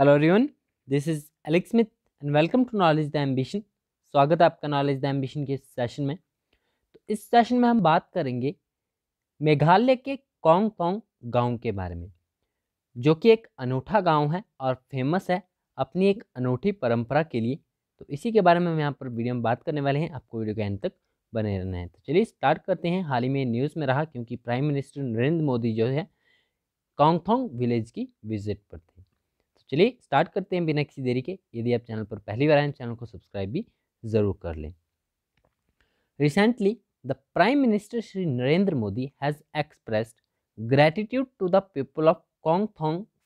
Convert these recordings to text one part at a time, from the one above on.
Hello everyone this is Alex Smith and welcome to knowledge the ambition स्वागत है आपका knowledge the ambition के session में तो इस सेशन में हम बात करेंगे मेघालय के कोंग कोंग गांव के बारे में जो कि एक अनूठा गांव है और फेमस है अपनी एक अनूठी परंपरा के लिए तो इसी के बारे में हम यहाँ पर वीडियो में बात करने वाले हैं आपको वीडियो के अंत तक बने रहना है तो चलिए स्टार्ट करते हैं हाल ही में न्यूज़ में रहा क्योंकि प्राइम मिनिस्टर नरेंद्र मोदी जो है कोंगथोंग विलेज की विजिट पर थे चलिए स्टार्ट करते हैं बिना किसी देरी के यदि आप चैनल पर पहली बार आए हैं चैनल को सब्सक्राइब भी जरूर कर लें recently the prime minister Shri Narendra Modi has expressed gratitude to the people of Kong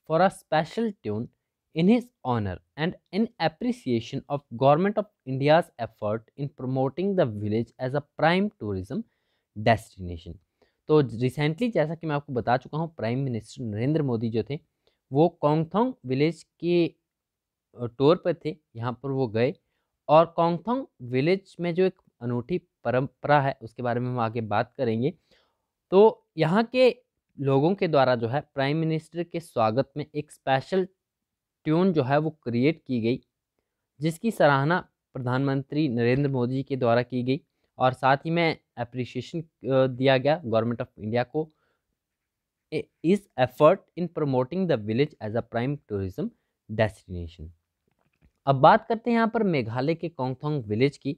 for a special tune in his honour and in appreciation of government of India's effort in promoting the village as a prime tourism destination तो recently जैसा कि मैं आपको बता चुका हूँ prime minister Narendra Modi जो थे वो कोंगथोंग विलेज के टूर पर थे यहाँ पर वो गए और कोंगथोंग विलेज में जो एक अनूठी परंपरा है उसके बारे में हम आगे बात करेंगे तो यहाँ के लोगों के द्वारा जो है प्राइम मिनिस्टर के स्वागत में एक स्पेशल ट्यून जो है वो क्रिएट की गई जिसकी सराहना प्रधानमंत्री नरेंद्र मोदी के द्वारा की गई और साथ ही में अप्रिशिएशन दिया गया गवर्नमेंट ऑफ इंडिया को is effort in promoting the village as a prime tourism destination अब बात करते हैं यहाँ पर मेघालय के कोंगथोंग विलेज की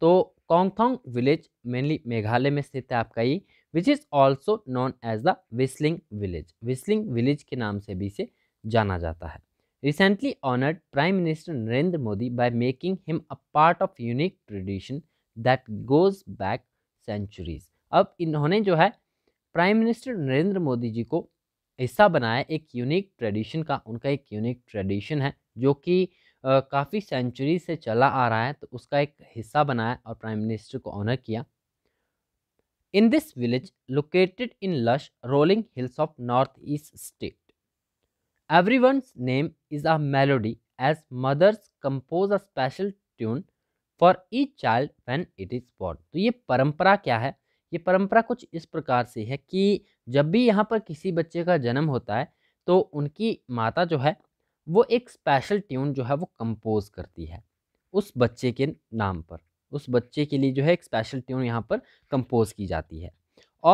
तो कोंगथोंग विलेज मेनली मेघालय में स्थित है आपका ये which is also known as the whistling village whistling village के नाम से भी इसे जाना जाता है recently honoured prime minister Narendra Modi by making him a part of unique tradition that goes back centuries अब इन्होंने जो है प्राइम मिनिस्टर नरेंद्र मोदी जी को हिस्सा बनाया एक यूनिक ट्रेडिशन का उनका एक यूनिक ट्रेडिशन है जो कि काफ़ी सेंचुरी से चला आ रहा है तो उसका एक हिस्सा बनाया और प्राइम मिनिस्टर को ऑनर किया in this village located in lush rolling hills of north east state every one name is a melody as mothers compose a special tune for each child when it is born तो ये परंपरा क्या है ये परंपरा कुछ इस प्रकार से है कि जब भी यहाँ पर किसी बच्चे का जन्म होता है तो उनकी माता जो है वो एक स्पेशल ट्यून जो है वो कंपोज करती है उस बच्चे के नाम पर उस बच्चे के लिए जो है एक स्पेशल ट्यून यहाँ पर कंपोज की जाती है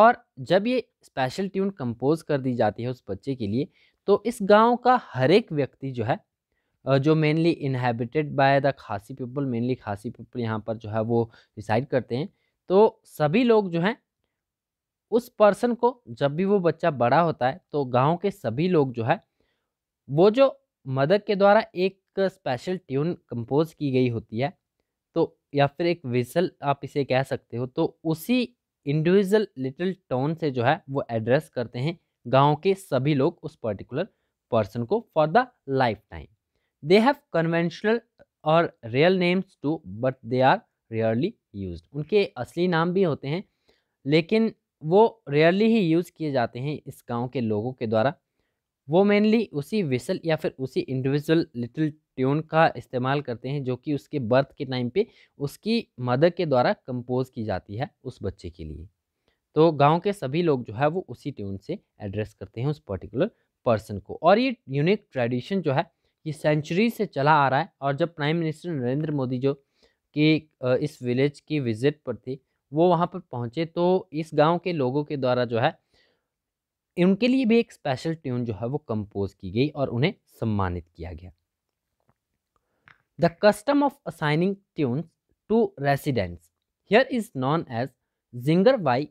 और जब ये स्पेशल ट्यून कंपोज कर दी जाती है उस बच्चे के लिए तो इस गांव का हर एक व्यक्ति जो है जो mainly inhabited by the Khasi people mainly Khasi people यहाँ पर जो है वो डिसाइड करते हैं तो सभी लोग जो हैं उस पर्सन को जब भी वो बच्चा बड़ा होता है तो गांव के सभी लोग जो है वो जो मदर के द्वारा एक स्पेशल ट्यून कंपोज की गई होती है तो या फिर एक विसल आप इसे कह सकते हो तो उसी इंडिविजुअल लिटिल टोन से जो है वो एड्रेस करते हैं गांव के सभी लोग उस पर्टिकुलर पर्सन को for the lifetime they have conventional और real names too but they are rarely use उनके असली नाम भी होते हैं लेकिन वो रेयरली ही यूज़ किए जाते हैं इस गांव के लोगों के द्वारा वो मेनली उसी विसल या फिर उसी इंडिविजुअल लिटिल ट्यून का इस्तेमाल करते हैं जो कि उसके बर्थ के टाइम पे उसकी मदर के द्वारा कंपोज की जाती है उस बच्चे के लिए तो गांव के सभी लोग जो है वो उसी ट्यून से एड्रेस करते हैं उस पर्टिकुलर पर्सन को और ये यूनिक ट्रेडिशन जो है ये सेंचुरी से चला आ रहा है और जब प्राइम मिनिस्टर नरेंद्र मोदी जो की इस विलेज की विज़िट पर थी वो वहाँ पर पहुँचे तो इस गांव के लोगों के द्वारा जो है उनके लिए भी एक स्पेशल ट्यून जो है वो कंपोज की गई और उन्हें सम्मानित किया गया the custom of assigning tune to residents here is known as Jingrwai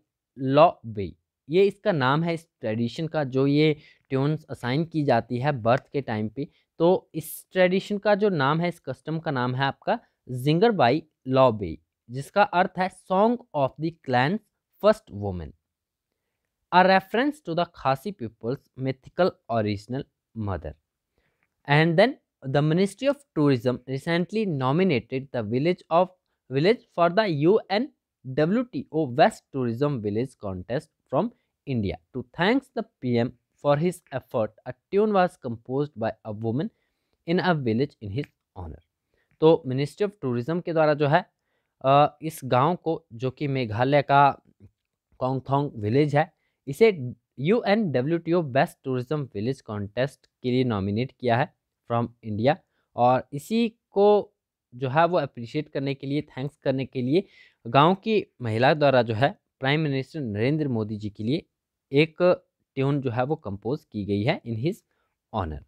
Iawbei ये इसका नाम है इस ट्रेडिशन का जो ये ट्यून्स असाइन की जाती है बर्थ के टाइम पे तो इस ट्रेडिशन का जो नाम है इस कस्टम का नाम है आपका जिंगर बाई लॉबे जिसका अर्थ है song of the clan first women a reference to the Khasi peoples mythical original mother. And then the Ministry of Tourism recently nominated the village of village for the UN WTO West Tourism Village contest from India. To thanks the PM for his effort, a tune was composed by a woman in a village in his honor. तो ministry of tourism के द्वारा जो है इस गांव को जो कि मेघालय का कॉन्गथोंग विलेज है इसे U N W T O best tourism village contest के लिए नॉमिनेट किया है फ्रॉम इंडिया और इसी को जो है वो अप्रिशिएट करने के लिए थैंक्स करने के लिए गांव की महिला द्वारा जो है प्राइम मिनिस्टर नरेंद्र मोदी जी के लिए एक ट्यून जो है वो कंपोज की गई है इन हिज ऑनर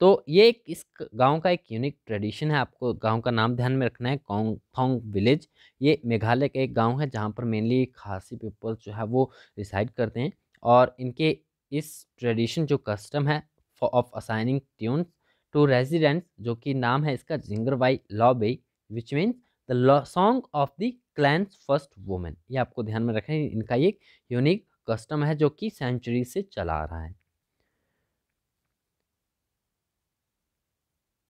तो ये एक इस गांव का एक यूनिक ट्रेडिशन है आपको गांव का नाम ध्यान में रखना है कॉन्ग थोंग विलेज ये मेघालय का एक गांव है जहां पर मेनली खासी पीपल जो है वो रिसाइड करते हैं और इनके इस ट्रेडिशन जो कस्टम है of assigning tune to resident जो कि नाम है इसका Jingrwai Iawbei which means the song of the clan's first women ये आपको ध्यान में रखें इनका एक यूनिक कस्टम है जो कि सेंचुरी से चला आ रहा है